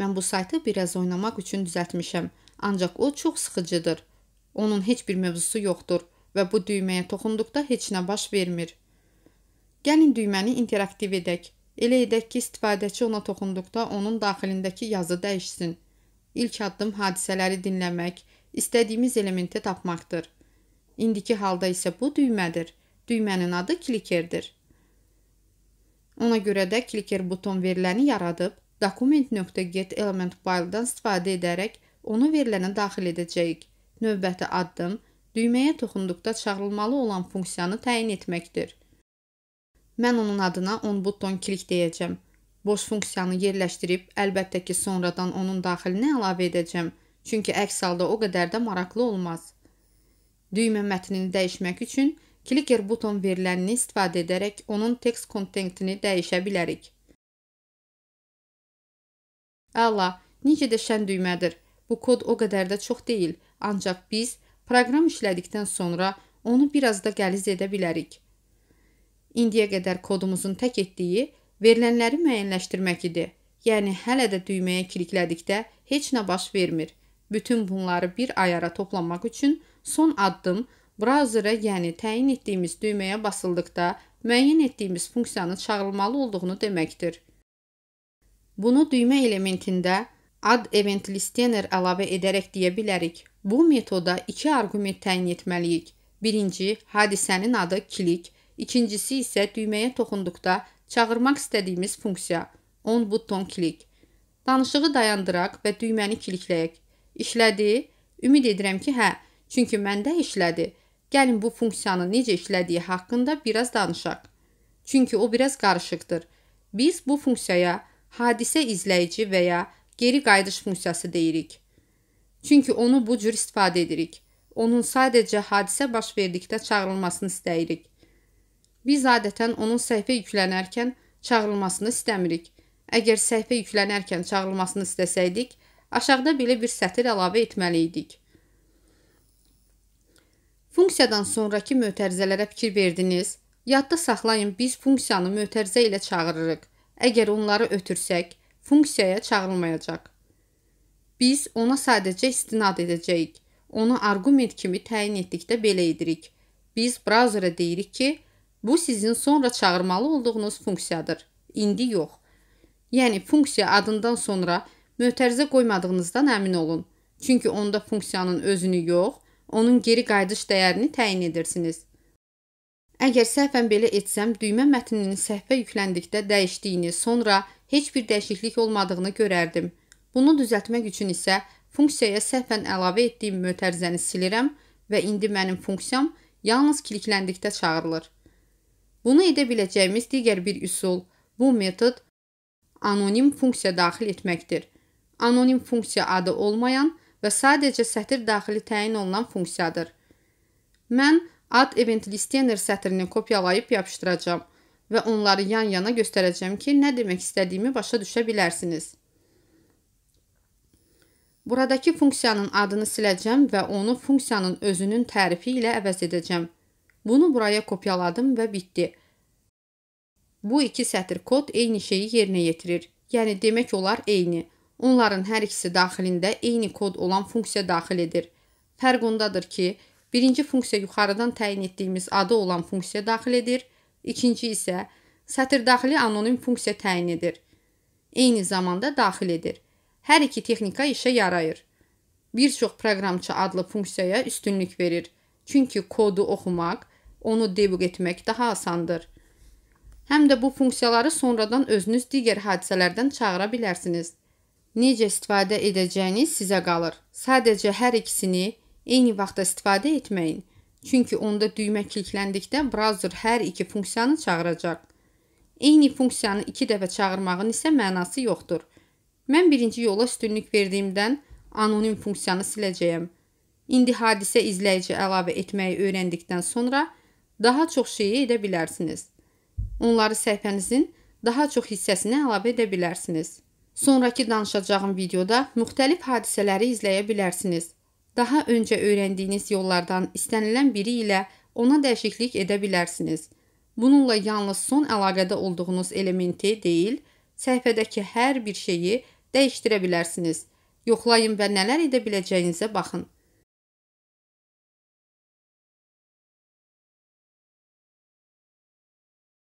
Mən bu saytı biraz oynamaq üçün düzəltmişəm, ancaq o çox sıxıcıdır. Onun heç bir mövzusu yoxdur və bu düyməyə toxunduqda heç nə baş vermir. Gəlin düyməni interaktiv edək. Elə edək ki, istifadəçi ona toxunduqda onun daxilindəki yazı dəyişsin. İlk addım hadisələri dinləmək, istədiyimiz elementi tapmaqdır. İndiki halda isə bu düymədir. Düymənin adı klikerdir. Ona görə də kliker buton veriləni yaradıb Document.get element faylıdan istifadə edərək onu verilənə daxil edəcəyik. Növbəti addım düyməyə toxunduqda çağırılmalı olan funksiyanı təyin etməkdir. Mən onun adına onbutton klik deyəcəm. Boş funksiyanı yerləşdirib, əlbəttə ki, sonradan onun daxilinə əlavə edəcəm, çünki əks halda o qədər də maraqlı olmaz. Düymə mətnini dəyişmək üçün clicker buton verilənini istifadə edərək onun text kontentini dəyişə bilərik. Əla, necə də şən düymədir. Bu kod o qədər də çox deyil, ancaq biz proqram işlədikdən sonra onu biraz da qəliz edə bilərik. İndiyə qədər kodumuzun tək etdiyi verilənləri müəyyənləşdirmək idi. Yəni hələ də düyməyə kliklədikdə heç nə baş vermir. Bütün bunları bir ayara toplamaq üçün son addım brauzerə, yəni təyin etdiyimiz düyməyə basıldıqda müəyyən etdiyimiz funksiyanın çağırılmalı olduğunu deməkdir. Bunu düymə elementində ad event listener əlavə edərək deyə bilərik. Bu metoda iki arqument təyin etməliyik. Birinci, hadisənin adı klik, ikincisi isə düyməyə toxunduqda çağırmaq istədiyimiz funksiya on buton klik. Danışığı dayandıraq və düyməni klikləyək. İşlədi? Ümid edirəm ki, hə, çünki məndə işlədi. Gəlin bu funksiyanın necə işlədiyi haqqında biraz danışaq. Çünki o biraz qarışıqdır. Biz bu funksiyaya hadisə izləyici və ya geri qayıdış funksiyası deyirik. Çünki onu bu cür istifadə edirik. Onun sadəcə hadisə baş verdikdə çağırılmasını istəyirik. Biz adətən onun səhifə yüklənərkən çağırılmasını istəmirik. Əgər səhifə yüklənərkən çağırılmasını istəsəydik, aşağıda belə bir sətir əlavə etməli idik. Funksiyadan sonrakı mötərizələrə fikir verdiniz? Yadda saxlayın, biz funksiyanı mötərizə ilə çağırırıq. Əgər onları ötürsək, funksiyaya çağırılmayacaq. Biz ona sadəcə istinad edəcəyik. Onu arqument kimi təyin etdikdə belə edirik. Biz brauzerə deyirik ki, bu sizin sonra çağırmalı olduğunuz funksiyadır. İndi yox. Yəni funksiya adından sonra mötərizə qoymadığınızdan əmin olun. Çünki onda funksiyanın özünü yox, onun geri qayıdış dəyərini təyin edirsiniz. Əgər səhvən belə etsəm, düymə mətninin səhvə yükləndikdə dəyişdiyini, sonra heç bir dəyişiklik olmadığını görərdim. Bunu düzəltmək üçün isə funksiyaya səhvən əlavə etdiyim mötərizəni silirəm və indi mənim funksiyam yalnız klikləndikdə çağırılır. Bunu edə biləcəyimiz digər bir üsul bu metod anonim funksiya daxil etməkdir. Anonim funksiya adı olmayan və sadəcə sətr daxili təyin olunan funksiyadır. Mən Ad event listener sətrini kopyalayıb yapışdıracağam və onları yan-yana göstərəcəm ki, nə demək istədiyimi başa düşə bilərsiniz. Buradakı funksiyanın adını siləcəm və onu funksiyanın özünün tərifi ilə əvəz edəcəm. Bunu buraya kopyaladım və bitdi. Bu iki sətr kod eyni şeyi yerinə yetirir. Yəni demək olar eyni. Onların hər ikisi daxilində eyni kod olan funksiya daxil edir. Fərq ondadır ki, Birinci funksiya yuxarıdan təyin etdiyimiz adı olan funksiya daxil edir. İkinci isə sətr daxili anonim funksiya təyin edir. Eyni zamanda daxil edir. Hər iki texnika işə yarayır. Bir çox proqramçı adlı funksiyaya üstünlük verir. Çünki kodu oxumaq, onu debuq etmək daha asandır. Həm də bu funksiyaları sonradan özünüz digər hadisələrdən çağıra bilərsiniz. Necə istifadə edəcəyiniz sizə qalır. Sadəcə hər ikisini Eyni vaxtda istifadə etməyin. Çünki onda düymə klikləndikdə brauzer hər iki funksiyanı çağıracaq. Eyni funksiyanı 2 dəfə çağırmağın isə mənası yoxdur. Mən birinci yola üstünlük verdiyimdən anonim funksiyanı siləcəyəm. İndi hadisə izləyici əlavə etməyi öyrəndikdən sonra daha çox şeyi edə bilərsiniz. Onları səhifənizin daha çox hissəsinə əlavə edə bilərsiniz. Sonrakı danışacağım videoda müxtəlif hadisələri izləyə bilərsiniz. Daha öncə öyrəndiyiniz yollardan istənilən biri ilə ona dəyişiklik edə bilərsiniz. Bununla yalnız son əlaqədə olduğunuz elementi deyil, səhifədəki hər bir şeyi dəyişdirə bilərsiniz. Yoxlayın və nələr edə biləcəyinizə baxın.